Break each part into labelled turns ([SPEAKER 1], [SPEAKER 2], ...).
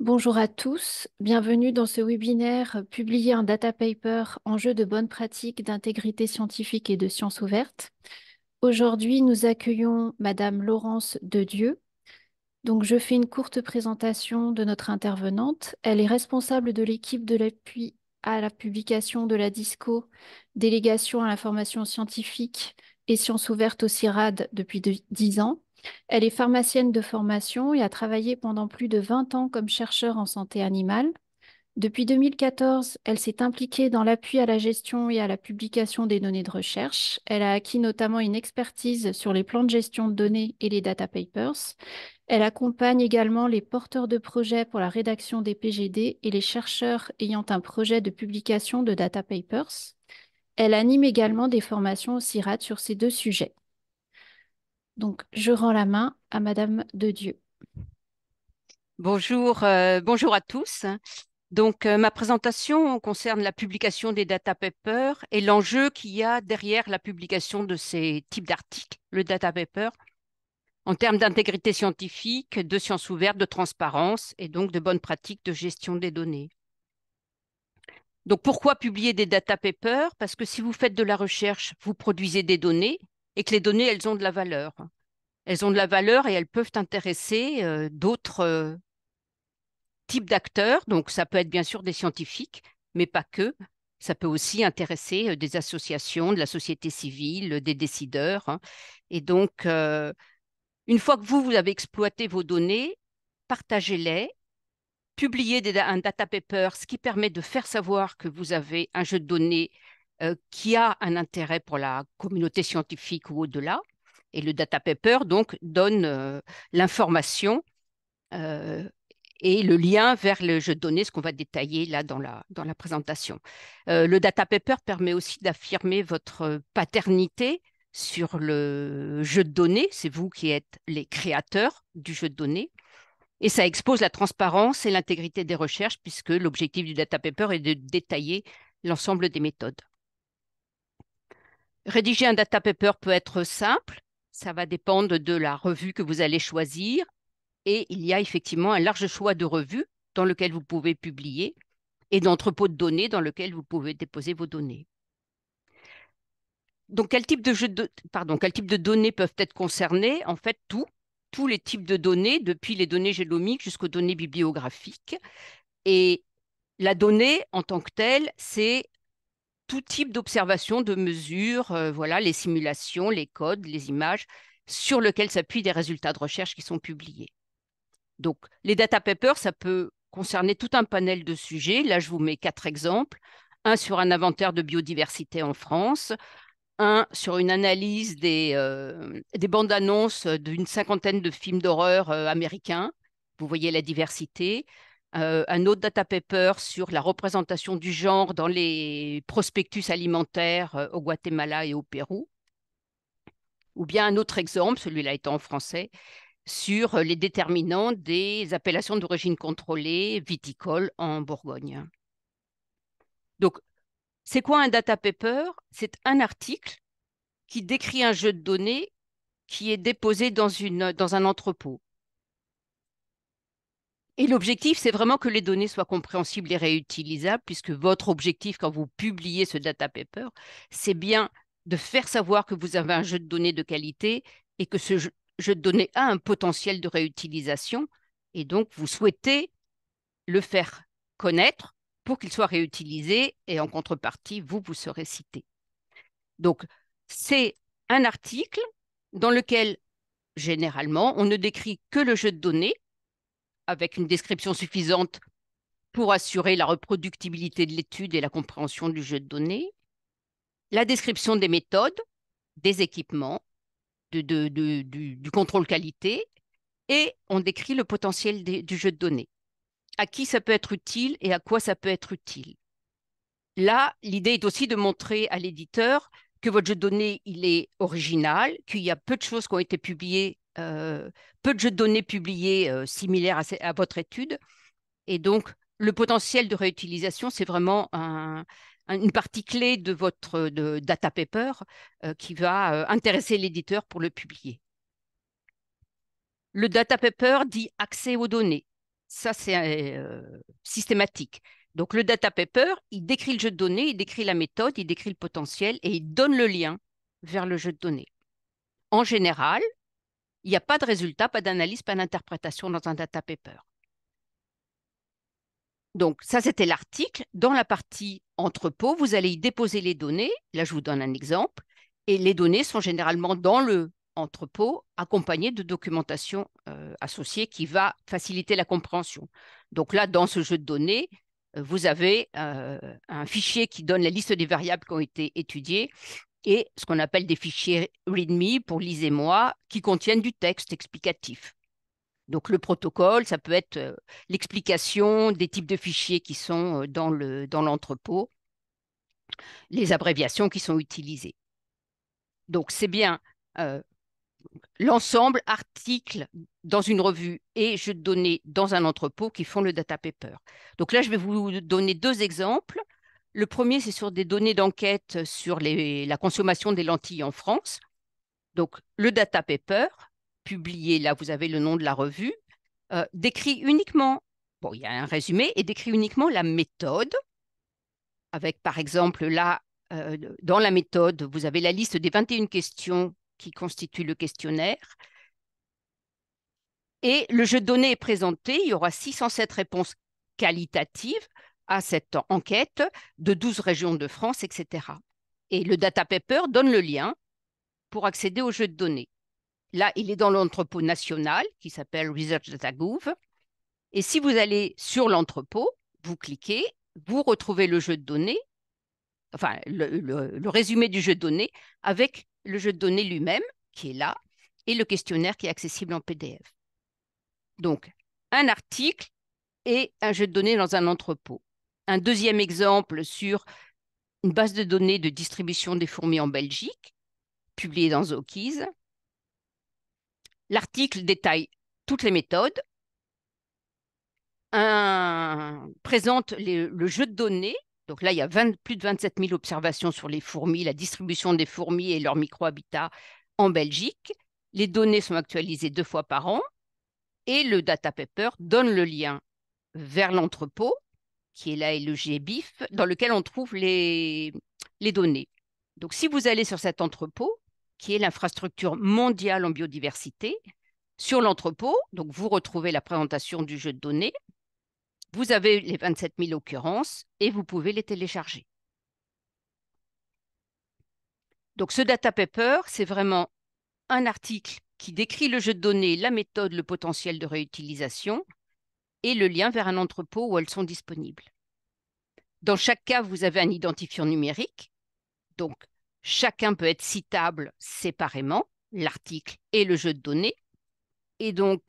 [SPEAKER 1] Bonjour à tous, bienvenue dans ce webinaire euh, publié en Data Paper Enjeux de bonne pratique d'intégrité scientifique et de sciences ouvertes. Aujourd'hui, nous accueillons Madame Laurence Dedieu. Donc, je fais une courte présentation de notre intervenante. Elle est responsable de l'équipe de l'appui à la publication de la DISCO, délégation à l'information scientifique et sciences ouvertes au CIRAD depuis 10 ans. Elle est pharmacienne de formation et a travaillé pendant plus de 20 ans comme chercheur en santé animale. Depuis 2014, elle s'est impliquée dans l'appui à la gestion et à la publication des données de recherche. Elle a acquis notamment une expertise sur les plans de gestion de données et les data papers. Elle accompagne également les porteurs de projets pour la rédaction des PGD et les chercheurs ayant un projet de publication de data papers. Elle anime également des formations au CIRAD sur ces deux sujets. Donc, je rends la main à Madame de Dieu.
[SPEAKER 2] Bonjour, euh, bonjour à tous. Donc, euh, ma présentation concerne la publication des data papers et l'enjeu qu'il y a derrière la publication de ces types d'articles, le data paper, en termes d'intégrité scientifique, de sciences ouvertes, de transparence et donc de bonnes pratiques de gestion des données. Donc, pourquoi publier des data papers Parce que si vous faites de la recherche, vous produisez des données et que les données, elles ont de la valeur. Elles ont de la valeur et elles peuvent intéresser euh, d'autres euh, types d'acteurs. Donc, ça peut être bien sûr des scientifiques, mais pas que. Ça peut aussi intéresser euh, des associations, de la société civile, des décideurs. Hein. Et donc, une fois que vous, vous avez exploité vos données, partagez-les, publiez des, un data paper, ce qui permet de faire savoir que vous avez un jeu de données euh, qui a un intérêt pour la communauté scientifique ou au-delà. Et le data paper, donc, donne euh, l'information euh, et le lien vers le jeu de données, ce qu'on va détailler là dans la, dans la présentation. le data paper permet aussi d'affirmer votre paternité sur le jeu de données. C'est vous qui êtes les créateurs du jeu de données. Et ça expose la transparence et l'intégrité des recherches, puisque l'objectif du data paper est de détailler l'ensemble des méthodes. Rédiger un data paper peut être simple, ça va dépendre de la revue que vous allez choisir, et il y a effectivement un large choix de revues dans lesquelles vous pouvez publier et d'entrepôts de données dans lesquels vous pouvez déposer vos données. Donc, quel type de, pardon, quel type de données peuvent être concernées En fait, tout, tous les types de données, depuis les données génomiques jusqu'aux données bibliographiques. Et la donnée en tant que telle, c'est tout type d'observation, de mesures, euh, voilà, les simulations, les codes, les images, sur lesquels s'appuient des résultats de recherche qui sont publiés. Donc, les data papers, ça peut concerner tout un panel de sujets. Là, je vous mets quatre exemples. Un sur un inventaire de biodiversité en France, un sur une analyse des, euh, bandes annonces d'une cinquantaine de films d'horreur euh, américains. Vous voyez la diversité. Euh, un autre data paper sur la représentation du genre dans les prospectus alimentaires euh, au Guatemala et au Pérou, ou bien un autre exemple, celui-là étant en français, sur euh, les déterminants des appellations d'origine contrôlée viticole en Bourgogne. Donc, c'est quoi un data paper C'est un article qui décrit un jeu de données qui est déposé dans, une, dans un entrepôt. Et l'objectif, c'est vraiment que les données soient compréhensibles et réutilisables, puisque votre objectif quand vous publiez ce data paper, c'est bien de faire savoir que vous avez un jeu de données de qualité et que ce jeu, de données a un potentiel de réutilisation. Et donc, vous souhaitez le faire connaître pour qu'il soit réutilisé et en contrepartie, vous, vous serez cité. Donc, c'est un article dans lequel, généralement, on ne décrit que le jeu de données avec une description suffisante pour assurer la reproductibilité de l'étude et la compréhension du jeu de données, la description des méthodes, des équipements, du, contrôle qualité, et on décrit le potentiel du jeu de données. À qui ça peut être utile et à quoi ça peut être utile. Là, l'idée est aussi de montrer à l'éditeur que votre jeu de données, il est original, qu'il y a peu de choses qui ont été publiées euh, peu de jeux de données publiés euh, similaires à, votre étude. Et donc, le potentiel de réutilisation, c'est vraiment une partie clé de votre data paper euh, qui va intéresser l'éditeur pour le publier. Le data paper dit accès aux données. Ça, c'est systématique. Donc, le data paper, il décrit le jeu de données, il décrit la méthode, il décrit le potentiel et il donne le lien vers le jeu de données. En général, il n'y a pas de résultat, pas d'analyse, pas d'interprétation dans un data paper. Donc, ça, c'était l'article. Dans la partie entrepôt, vous allez y déposer les données. Là, je vous donne un exemple. Et les données sont généralement dans le entrepôt, accompagnées de documentation euh, associée qui va faciliter la compréhension. Donc là, dans ce jeu de données, euh, vous avez euh, un fichier qui donne la liste des variables qui ont été étudiées et ce qu'on appelle des fichiers README pour lisez-moi qui contiennent du texte explicatif. Donc le protocole, ça peut être euh, l'explication des types de fichiers qui sont euh, dans l'entrepôt, les abréviations qui sont utilisées. Donc c'est bien euh, l'ensemble article dans une revue et je de dans un entrepôt qui font le data paper. Donc là, je vais vous donner deux exemples le premier, c'est sur des données d'enquête sur la consommation des lentilles en France. Donc, le data paper, publié là, vous avez le nom de la revue, euh, décrit uniquement, bon, il y a un résumé, et décrit uniquement la méthode, avec par exemple là, euh, dans la méthode, vous avez la liste des 21 questions qui constituent le questionnaire. Et le jeu de données est présenté, il y aura 607 réponses qualitatives à cette enquête de 12 régions de France, etc. Et le data paper donne le lien pour accéder au jeu de données. Là, il est dans l'entrepôt national qui s'appelle Research Data Et si vous allez sur l'entrepôt, vous cliquez, vous retrouvez le jeu de données, enfin le résumé du jeu de données avec le jeu de données lui-même qui est là et le questionnaire qui est accessible en PDF. Donc, un article et un jeu de données dans un entrepôt un deuxième exemple sur une base de données de distribution des fourmis en Belgique, publiée dans Zookeys. L'article détaille toutes les méthodes, un, présente le jeu de données. Donc là, il y a plus de 27 000 observations sur les fourmis, la distribution des fourmis et leur microhabitat en Belgique. Les données sont actualisées deux fois par an et le data paper donne le lien vers l'entrepôt qui est là et le GBIF, dans lequel on trouve les, données. Donc, si vous allez sur cet entrepôt, qui est l'infrastructure mondiale en biodiversité, sur l'entrepôt, donc vous retrouvez la présentation du jeu de données, vous avez les 27 000 occurrences et vous pouvez les télécharger. Donc, ce data paper, c'est vraiment un article qui décrit le jeu de données, la méthode, le potentiel de réutilisation, et le lien vers un entrepôt où elles sont disponibles. Dans chaque cas, vous avez un identifiant numérique, donc chacun peut être citable séparément, l'article et le jeu de données, et donc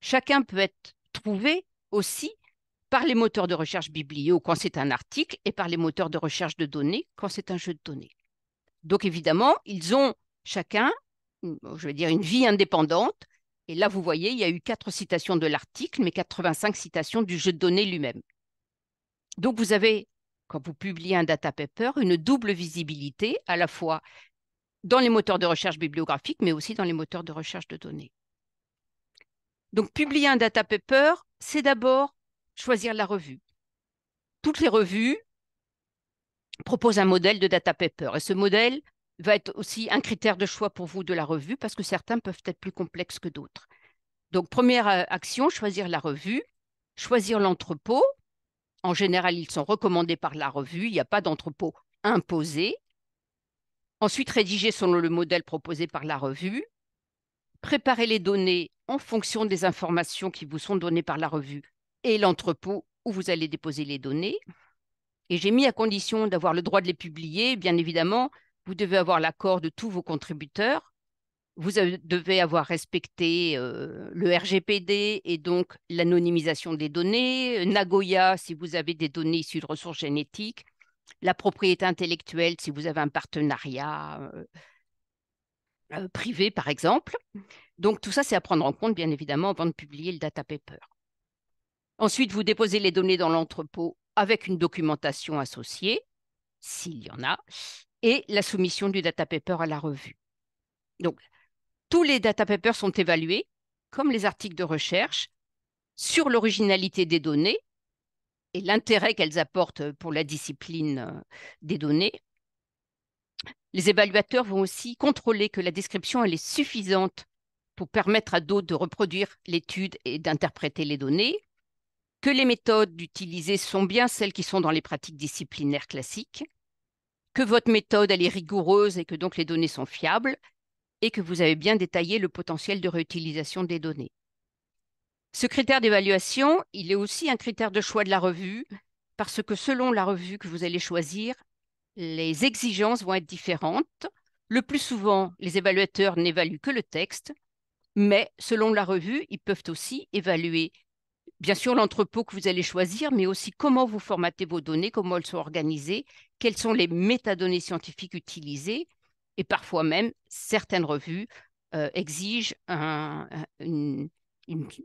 [SPEAKER 2] chacun peut être trouvé aussi par les moteurs de recherche ou quand c'est un article et par les moteurs de recherche de données quand c'est un jeu de données. Donc évidemment, ils ont chacun, je veux dire, une vie indépendante et là, vous voyez, il y a eu quatre citations de l'article, mais 85 citations du jeu de données lui-même. Donc, vous avez, quand vous publiez un data paper, une double visibilité à la fois dans les moteurs de recherche bibliographiques, mais aussi dans les moteurs de recherche de données. Donc, publier un data paper, c'est d'abord choisir la revue. Toutes les revues proposent un modèle de data paper. Et ce modèle, va être aussi un critère de choix pour vous de la revue parce que certains peuvent être plus complexes que d'autres. Donc, première euh, action, choisir la revue, choisir l'entrepôt. En général, ils sont recommandés par la revue. Il n'y a pas d'entrepôt imposé. Ensuite, rédiger selon le modèle proposé par la revue. Préparer les données en fonction des informations qui vous sont données par la revue et l'entrepôt où vous allez déposer les données. Et j'ai mis à condition d'avoir le droit de les publier, bien évidemment, vous devez avoir l'accord de tous vos contributeurs, vous devez avoir respecté euh, le RGPD et donc l'anonymisation des données, Nagoya si vous avez des données issues de ressources génétiques, la propriété intellectuelle si vous avez un partenariat euh, euh, privé par exemple. Donc tout ça, c'est à prendre en compte bien évidemment avant de publier le data paper. Ensuite, vous déposez les données dans l'entrepôt avec une documentation associée, s'il y en a et la soumission du data paper à la revue. Donc, tous les data papers sont évalués, comme les articles de recherche, sur l'originalité des données et l'intérêt qu'elles apportent pour la discipline euh, des données. Les évaluateurs vont aussi contrôler que la description elle est suffisante pour permettre à d'autres de reproduire l'étude et d'interpréter les données, que les méthodes utilisées sont bien celles qui sont dans les pratiques disciplinaires classiques, que votre méthode est rigoureuse et que donc les données sont fiables et que vous avez bien détaillé le potentiel de réutilisation des données. Ce critère d'évaluation, il est aussi un critère de choix de la revue parce que selon la revue que vous allez choisir, les exigences vont être différentes. Le plus souvent, les évaluateurs n'évaluent que le texte, mais selon la revue, ils peuvent aussi évaluer bien sûr l'entrepôt que vous allez choisir, mais aussi comment vous formatez vos données, comment elles sont organisées, quelles sont les métadonnées scientifiques utilisées. Et parfois même, certaines revues euh, exigent une,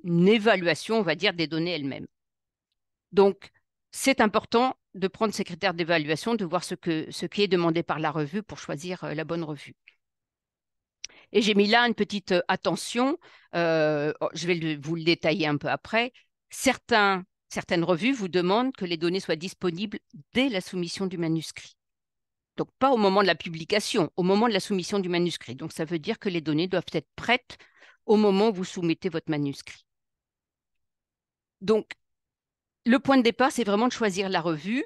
[SPEAKER 2] évaluation, on va dire, des données elles-mêmes. Donc, c'est important de prendre ces critères d'évaluation, de voir ce, qui est demandé par la revue pour choisir euh, la bonne revue. Et j'ai mis là une petite euh, attention, oh, je vais vous le détailler un peu après, Certains, certaines revues vous demandent que les données soient disponibles dès la soumission du manuscrit. Donc pas au moment de la publication, au moment de la soumission du manuscrit. Donc ça veut dire que les données doivent être prêtes au moment où vous soumettez votre manuscrit. Donc le point de départ, c'est vraiment de choisir la revue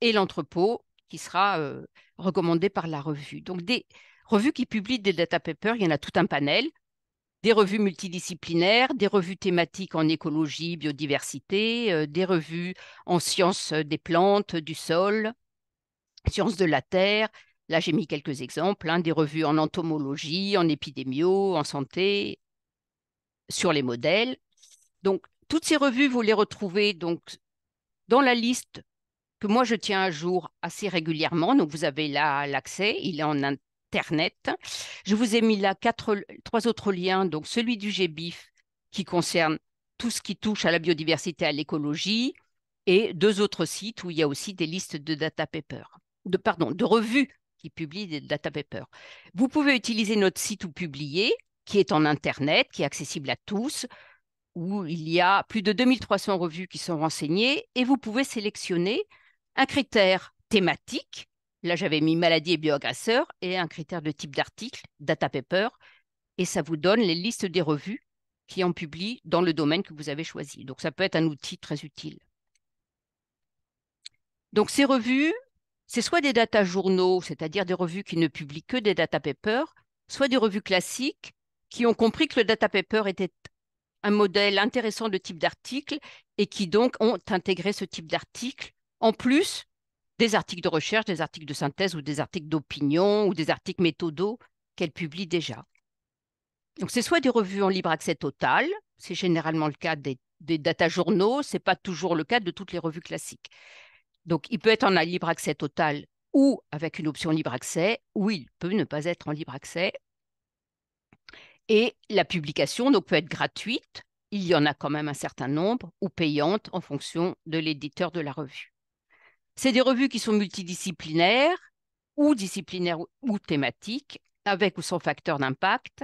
[SPEAKER 2] et l'entrepôt qui sera euh, recommandé par la revue. Donc des revues qui publient des data papers, il y en a tout un panel des revues multidisciplinaires, des revues thématiques en écologie, biodiversité, euh, des revues en sciences euh, des plantes, du sol, sciences de la terre. Là, j'ai mis quelques exemples, hein, des revues en entomologie, en épidémio, en santé, sur les modèles. Donc, toutes ces revues, vous les retrouvez donc dans la liste que moi je tiens à jour assez régulièrement. Donc, vous avez là l'accès. Il est en, Internet. Je vous ai mis là trois autres liens, donc celui du GBIF qui concerne tout ce qui touche à la biodiversité, à l'écologie, et deux autres sites où il y a aussi des listes de data papers, de, pardon, de revues qui publient des data papers. Vous pouvez utiliser notre site ou publier, qui est en Internet, qui est accessible à tous, où il y a plus de 2300 revues qui sont renseignées, et vous pouvez sélectionner un critère thématique Là, j'avais mis maladie et bioagresseur et un critère de type d'article, data paper, et ça vous donne les listes des revues qui en publient dans le domaine que vous avez choisi. Donc, ça peut être un outil très utile. Donc, ces revues, c'est soit des data journaux, c'est-à-dire des revues qui ne publient que des data papers, soit des revues classiques qui ont compris que le data paper était un modèle intéressant de type d'article et qui donc ont intégré ce type d'article en plus des articles de recherche, des articles de synthèse ou des articles d'opinion ou des articles méthodaux qu'elle publie déjà. Donc, c'est soit des revues en libre accès total, c'est généralement le cas des, des data journaux, ce n'est pas toujours le cas de toutes les revues classiques. Donc, il peut être en libre accès total ou avec une option libre accès, ou il peut ne pas être en libre accès. Et la publication donc, peut être gratuite, il y en a quand même un certain nombre, ou payante en fonction de l'éditeur de la revue. C'est des revues qui sont multidisciplinaires ou disciplinaires ou thématiques, avec ou sans facteur d'impact.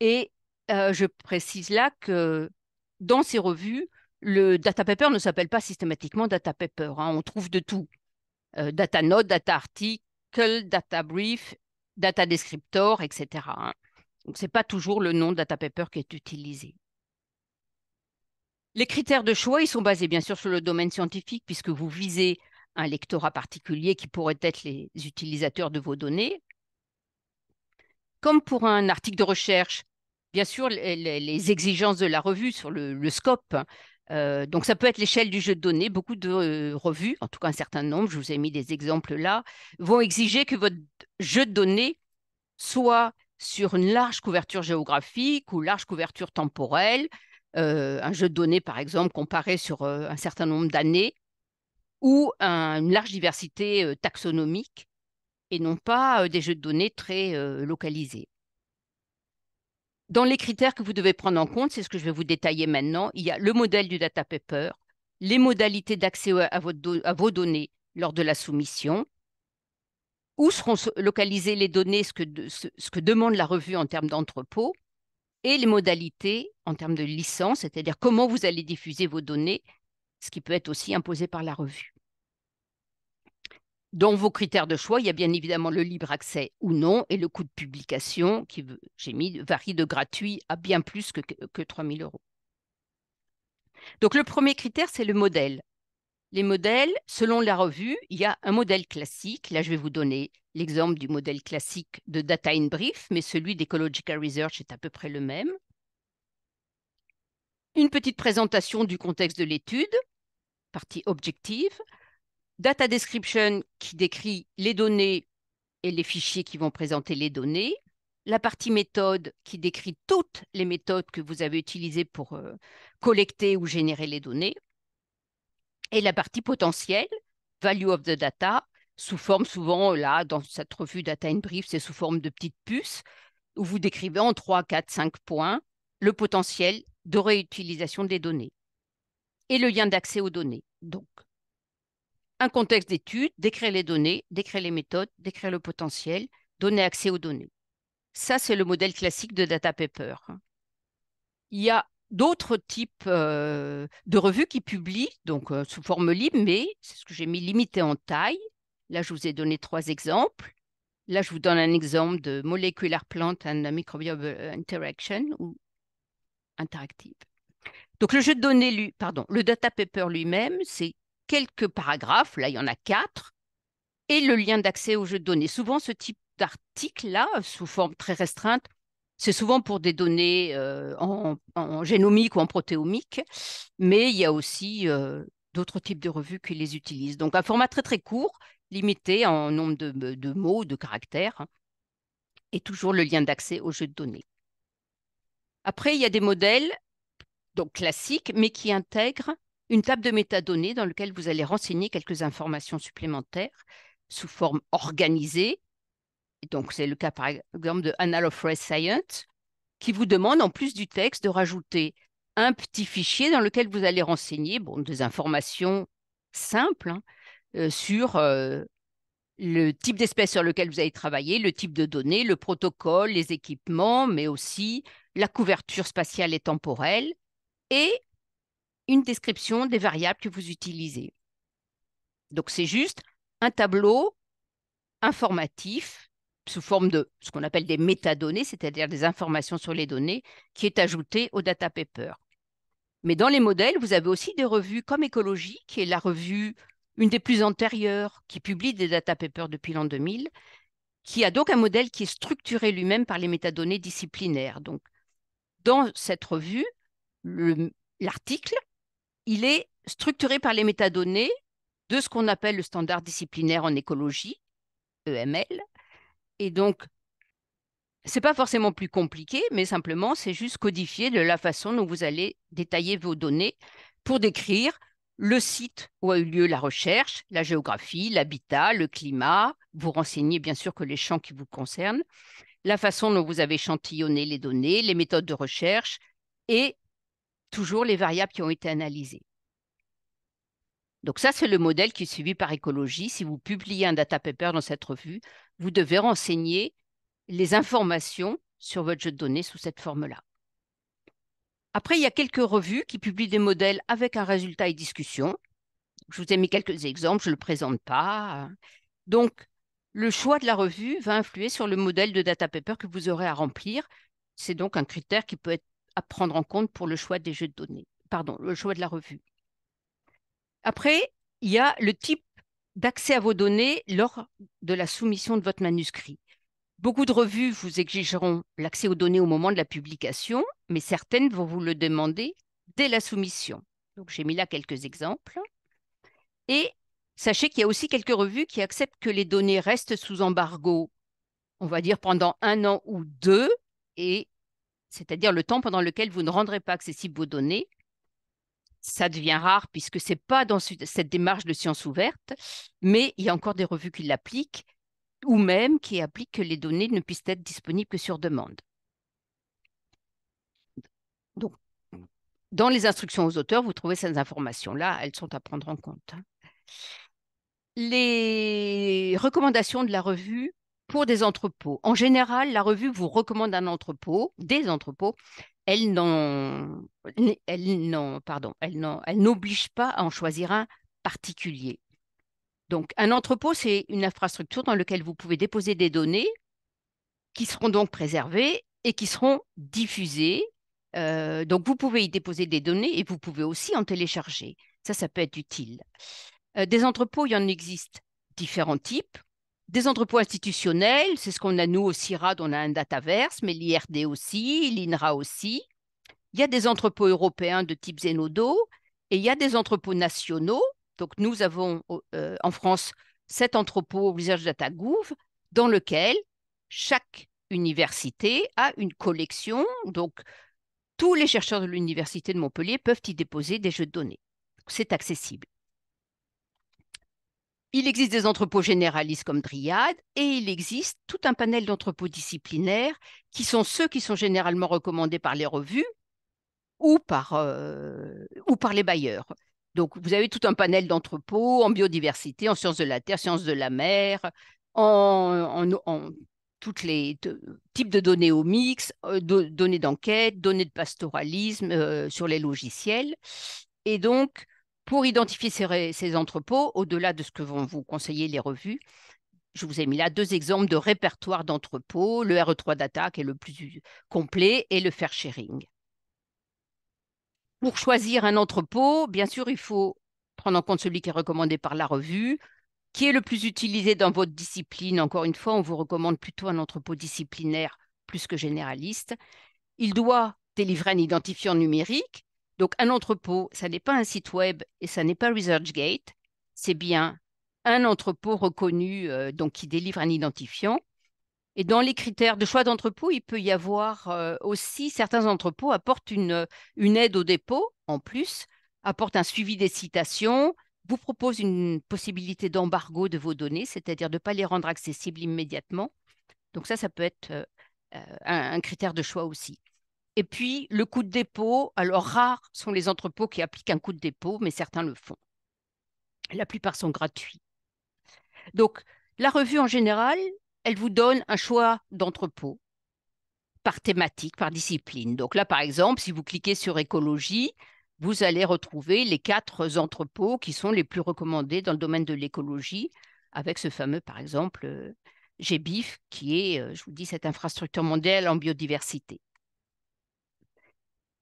[SPEAKER 2] Et euh, je précise là que dans ces revues, le data paper ne s'appelle pas systématiquement data paper. Hein. on trouve de tout. Euh, data note, data article, data brief, data descriptor, etc. Hein. Donc, ce n'est pas toujours le nom data paper qui est utilisé. Les critères de choix, ils sont basés bien sûr sur le domaine scientifique, puisque vous visez un lectorat particulier qui pourrait être les utilisateurs de vos données. Comme pour un article de recherche, bien sûr, les, exigences de la revue sur le, scope. Euh, donc, ça peut être l'échelle du jeu de données. Beaucoup de euh, revues, en tout cas un certain nombre, je vous ai mis des exemples là, vont exiger que votre jeu de données soit sur une large couverture géographique ou large couverture temporelle, euh, un jeu de données, par exemple, comparé sur un certain nombre d'années, ou une large diversité euh, taxonomique et non pas euh, des jeux de données très euh, localisés. Dans les critères que vous devez prendre en compte, c'est ce que je vais vous détailler maintenant, il y a le modèle du data paper, les modalités d'accès à, vos données lors de la soumission, où seront localisées les données, ce que demande la revue en termes d'entrepôt, et les modalités en termes de licence, c'est-à-dire comment vous allez diffuser vos données, ce qui peut être aussi imposé par la revue. Dans vos critères de choix, il y a bien évidemment le libre accès ou non et le coût de publication qui, j'ai mis, varie de gratuit à bien plus que, que 3 000 euros. Donc le premier critère, c'est le modèle. Les modèles, selon la revue, il y a un modèle classique. Là, je vais vous donner l'exemple du modèle classique de Data in Brief, mais celui d'Ecological Research est à peu près le même. Une petite présentation du contexte de l'étude, partie objective. Data description qui décrit les données et les fichiers qui vont présenter les données. La partie méthode qui décrit toutes les méthodes que vous avez utilisées pour euh, collecter ou générer les données. Et la partie potentielle, value of the data, sous forme souvent, euh, là, dans cette revue Data in Brief, c'est sous forme de petites puces, où vous décrivez en 3, 4, 5 points le potentiel de réutilisation des données et le lien d'accès aux données. Donc, contexte d'étude, décrire les données, décrire les méthodes, décrire le potentiel, donner accès aux données. Ça, c'est le modèle classique de Data Paper. Il y a d'autres types euh, de revues qui publient, donc euh, sous forme libre, mais c'est ce que j'ai mis limité en taille. Là, je vous ai donné trois exemples. Là, je vous donne un exemple de Molecular Plant and Microbial Interaction ou interactive. Donc, le jeu de données, lui, pardon, le data paper lui-même, c'est quelques paragraphes, là il y en a quatre, et le lien d'accès aux jeux de données. Souvent, ce type d'article-là, sous forme très restreinte, c'est souvent pour des données euh, en, génomique ou en protéomique, mais il y a aussi euh, d'autres types de revues qui les utilisent. Donc un format très très court, limité en nombre de, mots, de caractères, et toujours le lien d'accès aux jeux de données. Après, il y a des modèles donc classiques, mais qui intègrent une table de métadonnées dans laquelle vous allez renseigner quelques informations supplémentaires sous forme organisée. Et donc, c'est le cas, par exemple, de Annal of Science, qui vous demande, en plus du texte, de rajouter un petit fichier dans lequel vous allez renseigner bon, des informations simples hein, euh, sur euh, le type d'espèce sur lequel vous avez travaillé, le type de données, le protocole, les équipements, mais aussi la couverture spatiale et temporelle et une description des variables que vous utilisez. Donc c'est juste un tableau informatif sous forme de ce qu'on appelle des métadonnées, c'est-à-dire des informations sur les données, qui est ajouté au data paper. Mais dans les modèles, vous avez aussi des revues comme Écologie, qui est la revue une des plus antérieures, qui publie des data papers depuis l'an 2000, qui a donc un modèle qui est structuré lui-même par les métadonnées disciplinaires. Donc, dans cette revue, l'article il est structuré par les métadonnées de ce qu'on appelle le standard disciplinaire en écologie, EML. Et donc, c'est pas forcément plus compliqué, mais simplement, c'est juste codifié de la façon dont vous allez détailler vos données pour décrire le site où a eu lieu la recherche, la géographie, l'habitat, le climat. Vous renseignez bien sûr que les champs qui vous concernent, la façon dont vous avez échantillonné les données, les méthodes de recherche et toujours les variables qui ont été analysées. Donc ça, c'est le modèle qui est suivi par écologie. Si vous publiez un data paper dans cette revue, vous devez renseigner les informations sur votre jeu de données sous cette forme-là. Après, il y a quelques revues qui publient des modèles avec un résultat et discussion. Je vous ai mis quelques exemples, je ne le présente pas. Hein. Donc, le choix de la revue va influer sur le modèle de data paper que vous aurez à remplir. C'est donc un critère qui peut être à prendre en compte pour le choix des jeux de données, pardon, le choix de la revue. Après, il y a le type d'accès à vos données lors de la soumission de votre manuscrit. Beaucoup de revues vous exigeront l'accès aux données au moment de la publication, mais certaines vont vous le demander dès la soumission. Donc j'ai mis là quelques exemples. Et sachez qu'il y a aussi quelques revues qui acceptent que les données restent sous embargo, on va dire pendant un an ou deux, et c'est-à-dire le temps pendant lequel vous ne rendrez pas accessibles vos données. Ça devient rare puisque ce n'est pas dans cette démarche de science ouverte, mais il y a encore des revues qui l'appliquent ou même qui appliquent que les données ne puissent être disponibles que sur demande. Donc, dans les instructions aux auteurs, vous trouvez ces informations-là, elles sont à prendre en compte. Hein. Les recommandations de la revue pour des entrepôts. En général, la revue vous recommande un entrepôt, des entrepôts. Elle pardon, elle n'oblige pas à en choisir un particulier. Donc, un entrepôt, c'est une infrastructure dans laquelle vous pouvez déposer des données qui seront donc préservées et qui seront diffusées. Euh, donc, vous pouvez y déposer des données et vous pouvez aussi en télécharger. Ça, ça peut être utile. Euh, des entrepôts, il y en existe différents types des entrepôts institutionnels, c'est ce qu'on a nous au CIRAD, on a un dataverse, mais l'IRD aussi, l'INRA aussi. Il y a des entrepôts européens de type Zenodo et il y a des entrepôts nationaux. Donc nous avons euh, en France sept entrepôts au visage gouve dans lequel chaque université a une collection. Donc tous les chercheurs de l'université de Montpellier peuvent y déposer des jeux de données. C'est accessible. Il existe des entrepôts généralistes comme Dryad et il existe tout un panel d'entrepôts disciplinaires qui sont ceux qui sont généralement recommandés par les revues ou par, euh, ou par les bailleurs. Donc vous avez tout un panel d'entrepôts en biodiversité, en sciences de la terre, sciences de la mer, en, toutes tous les types de données au mix, euh, données d'enquête, données de pastoralisme euh, sur les logiciels. Et donc, pour identifier ces, entrepôts, au-delà de ce que vont vous conseiller les revues, je vous ai mis là deux exemples de répertoires d'entrepôts, le RE3 Data qui est le plus complet et le Fair Sharing. Pour choisir un entrepôt, bien sûr, il faut prendre en compte celui qui est recommandé par la revue, qui est le plus utilisé dans votre discipline. Encore une fois, on vous recommande plutôt un entrepôt disciplinaire plus que généraliste. Il doit délivrer un identifiant numérique donc un entrepôt, ça n'est pas un site web et ça n'est pas ResearchGate, c'est bien un entrepôt reconnu, euh, donc qui délivre un identifiant. Et dans les critères de choix d'entrepôt, il peut y avoir euh, aussi certains entrepôts apportent euh, une, aide au dépôt en plus, apportent un suivi des citations, vous propose une possibilité d'embargo de vos données, c'est-à-dire de ne pas les rendre accessibles immédiatement. Donc ça, ça peut être un, critère de choix aussi. Et puis, le coût de dépôt, alors rares sont les entrepôts qui appliquent un coût de dépôt, mais certains le font. La plupart sont gratuits. Donc, la revue en général, elle vous donne un choix d'entrepôts par thématique, par discipline. Donc là, par exemple, si vous cliquez sur écologie, vous allez retrouver les quatre entrepôts qui sont les plus recommandés dans le domaine de l'écologie, avec ce fameux, par exemple, euh, GBIF, qui est, euh, je vous dis, cette infrastructure mondiale en biodiversité.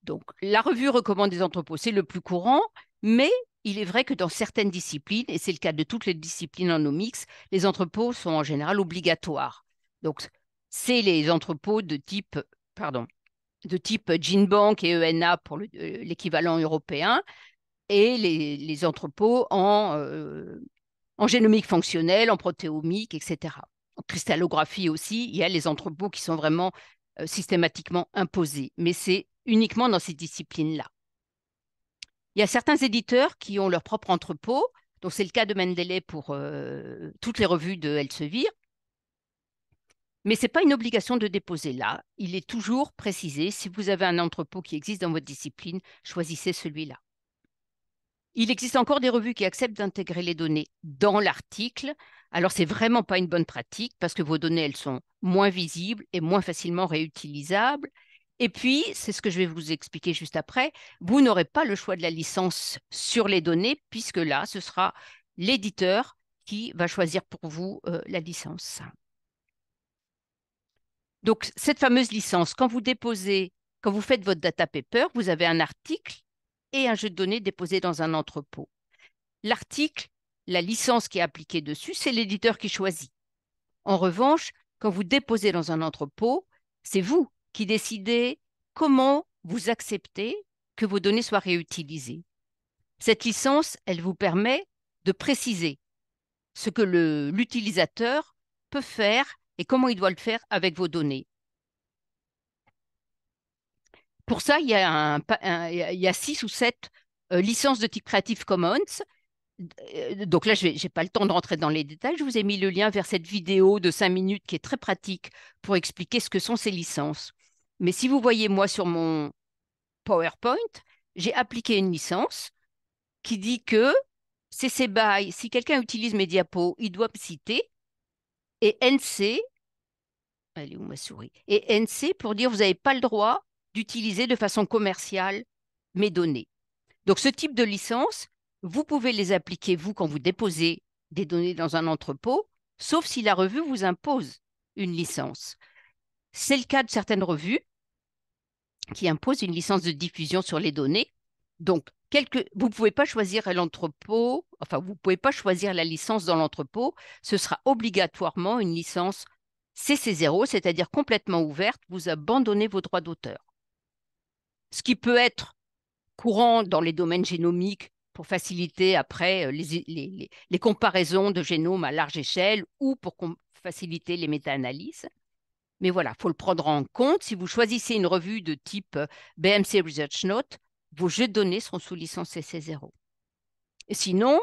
[SPEAKER 2] Donc, la revue recommande des entrepôts, c'est le plus courant, mais il est vrai que dans certaines disciplines, et c'est le cas de toutes les disciplines en omics, les entrepôts sont en général obligatoires. Donc, c'est les entrepôts de type, pardon, de type Ginbank et ENA pour euh, l'équivalent européen, et les, entrepôts en, euh, en génomique fonctionnelle, en protéomique, etc. En cristallographie aussi, il y a les entrepôts qui sont vraiment euh, systématiquement imposés, mais c'est uniquement dans ces disciplines-là. Il y a certains éditeurs qui ont leur propre entrepôt, donc c'est le cas de Mendeley pour euh, toutes les revues de Elsevier, mais ce n'est pas une obligation de déposer là. Il est toujours précisé, si vous avez un entrepôt qui existe dans votre discipline, choisissez celui-là. Il existe encore des revues qui acceptent d'intégrer les données dans l'article. Alors, ce n'est vraiment pas une bonne pratique parce que vos données, elles sont moins visibles et moins facilement réutilisables. Et puis, c'est ce que je vais vous expliquer juste après, vous n'aurez pas le choix de la licence sur les données, puisque là, ce sera l'éditeur qui va choisir pour vous euh, la licence. Donc, cette fameuse licence, quand vous déposez, quand vous faites votre data paper, vous avez un article et un jeu de données déposé dans un entrepôt. L'article, la licence qui est appliquée dessus, c'est l'éditeur qui choisit. En revanche, quand vous déposez dans un entrepôt, c'est vous qui décidez comment vous acceptez que vos données soient réutilisées. Cette licence, elle vous permet de préciser ce que l'utilisateur peut faire et comment il doit le faire avec vos données. Pour ça, il y a, six ou sept euh, licences de type Creative Commons. Euh, donc là, je n'ai pas le temps de rentrer dans les détails. Je vous ai mis le lien vers cette vidéo de cinq minutes qui est très pratique pour expliquer ce que sont ces licences. Mais si vous voyez, moi, sur mon PowerPoint, j'ai appliqué une licence qui dit que CC BY, si quelqu'un utilise mes diapos, il doit me citer. Et NC, Allez, où ma souris Et NC pour dire vous n'avez pas le droit d'utiliser de façon commerciale mes données. Donc ce type de licence, vous pouvez les appliquer, vous, quand vous déposez des données dans un entrepôt, sauf si la revue vous impose une licence. C'est le cas de certaines revues qui imposent une licence de diffusion sur les données. Donc, vous ne pouvez pas choisir l'entrepôt, enfin, vous pouvez pas choisir la licence dans l'entrepôt. Ce sera obligatoirement une licence CC0, c'est-à-dire complètement ouverte. Vous abandonnez vos droits d'auteur. Ce qui peut être courant dans les domaines génomiques pour faciliter après euh, les comparaisons de génomes à large échelle ou pour faciliter les méta-analyses. Mais voilà, il faut le prendre en compte. Si vous choisissez une revue de type euh, BMC Research Note, vos jeux de données seront sous licence CC0. sinon,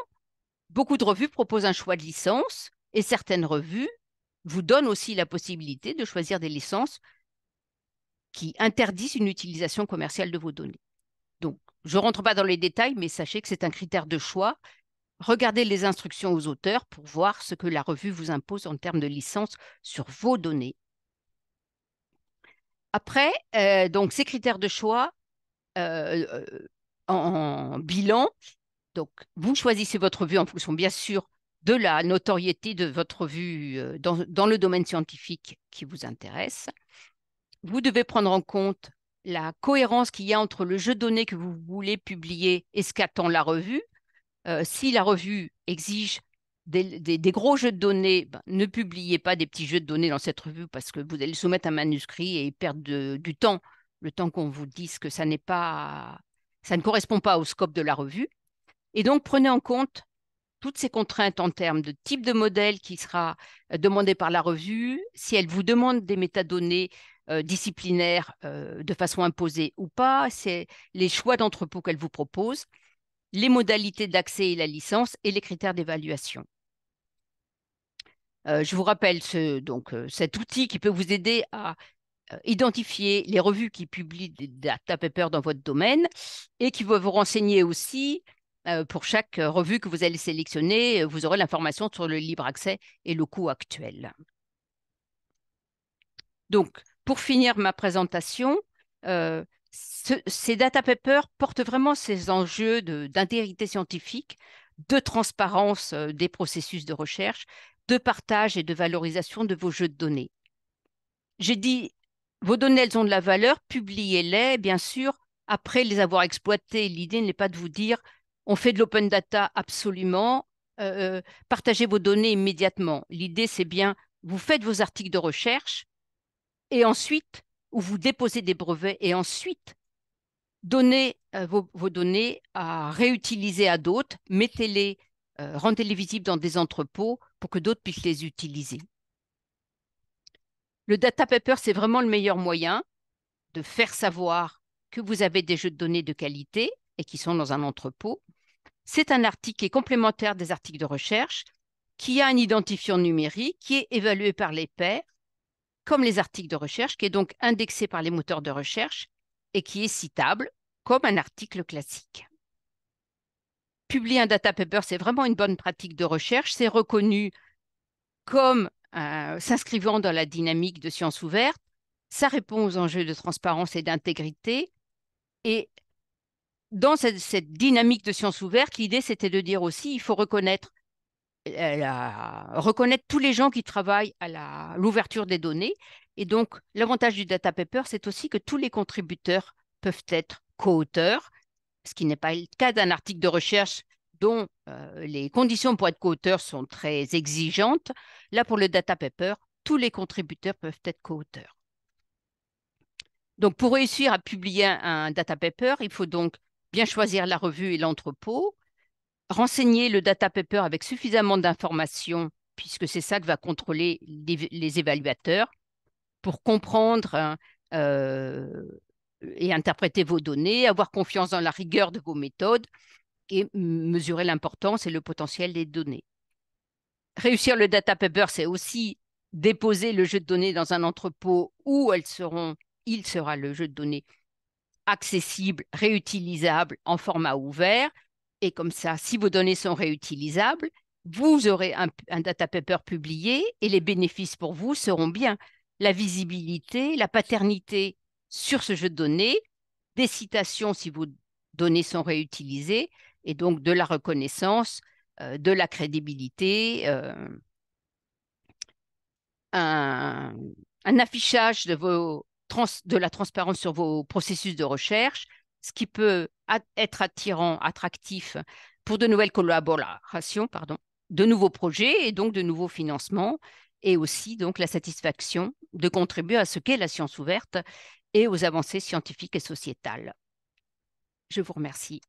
[SPEAKER 2] beaucoup de revues proposent un choix de licence et certaines revues vous donnent aussi la possibilité de choisir des licences qui interdisent une utilisation commerciale de vos données. Donc, je ne rentre pas dans les détails, mais sachez que c'est un critère de choix. Regardez les instructions aux auteurs pour voir ce que la revue vous impose en termes de licence sur vos données après, euh, donc ces critères de choix euh, euh, en, bilan, donc vous choisissez votre vue en fonction bien sûr de la notoriété de votre vue dans, le domaine scientifique qui vous intéresse. Vous devez prendre en compte la cohérence qu'il y a entre le jeu de données que vous voulez publier et ce qu'attend la revue. si la revue exige des, gros jeux de données, ben, ne publiez pas des petits jeux de données dans cette revue parce que vous allez soumettre un manuscrit et perdre du temps, le temps qu'on vous dise que ça n'est pas, ça ne correspond pas au scope de la revue. Et donc prenez en compte toutes ces contraintes en termes de type de modèle qui sera euh, demandé par la revue, si elle vous demande des métadonnées euh, disciplinaires euh, de façon imposée ou pas, c'est les choix d'entrepôt qu'elle vous propose les modalités d'accès et la licence et les critères d'évaluation. Euh, je vous rappelle donc, euh, cet outil qui peut vous aider à euh, identifier les revues qui publient des data papers dans votre domaine et qui va vous renseigner aussi pour chaque revue que vous allez sélectionner, vous aurez l'information sur le libre accès et le coût actuel. Donc, pour finir ma présentation, ces data papers portent vraiment ces enjeux d'intégrité scientifique, de transparence des processus de recherche de partage et de valorisation de vos jeux de données. J'ai dit, vos données, elles ont de la valeur, publiez-les, bien sûr. Après les avoir exploitées, l'idée n'est pas de vous dire, on fait de l'open data absolument, euh, euh, partagez vos données immédiatement. L'idée, c'est bien, vous faites vos articles de recherche et ensuite, ou vous déposez des brevets et ensuite, donnez euh, vos, données à réutiliser à d'autres, mettez-les, rendez-les visibles dans des entrepôts pour que d'autres puissent les utiliser. Le data paper, c'est vraiment le meilleur moyen de faire savoir que vous avez des jeux de données de qualité et qui sont dans un entrepôt. C'est un article qui est complémentaire des articles de recherche, qui a un identifiant numérique, qui est évalué par les pairs, comme les articles de recherche, qui est donc indexé par les moteurs de recherche et qui est citable comme un article classique. Publier un data paper, c'est vraiment une bonne pratique de recherche. C'est reconnu comme euh, s'inscrivant dans la dynamique de science ouverte. Ça répond aux enjeux de transparence et d'intégrité. Et dans cette, dynamique de science ouverte, l'idée, c'était de dire aussi, il faut reconnaître, euh, reconnaître tous les gens qui travaillent à l'ouverture des données. Et donc, l'avantage du data paper, c'est aussi que tous les contributeurs peuvent être co-auteurs ce qui n'est pas le cas d'un article de recherche dont euh, les conditions pour être co-auteur sont très exigeantes. Là, pour le data paper, tous les contributeurs peuvent être co-auteurs. Donc, pour réussir à publier un data paper, il faut donc bien choisir la revue et l'entrepôt, renseigner le data paper avec suffisamment d'informations, puisque c'est ça que va contrôler les, évaluateurs, pour comprendre euh, et interpréter vos données, avoir confiance dans la rigueur de vos méthodes et mesurer l'importance et le potentiel des données. Réussir le data paper, c'est aussi déposer le jeu de données dans un entrepôt où elles seront, il sera le jeu de données accessible, réutilisable en format ouvert. Et comme ça, si vos données sont réutilisables, vous aurez un data paper publié et les bénéfices pour vous seront bien la visibilité, la paternité sur ce jeu de données, des citations si vos données sont réutilisées, et donc de la reconnaissance, euh, de la crédibilité, euh, un, affichage de, de la transparence sur vos processus de recherche, ce qui peut être attirant, attractif pour de nouvelles collaborations, pardon, de nouveaux projets et donc de nouveaux financements, et aussi donc la satisfaction de contribuer à ce qu'est la science ouverte et aux avancées scientifiques et sociétales. Je vous remercie.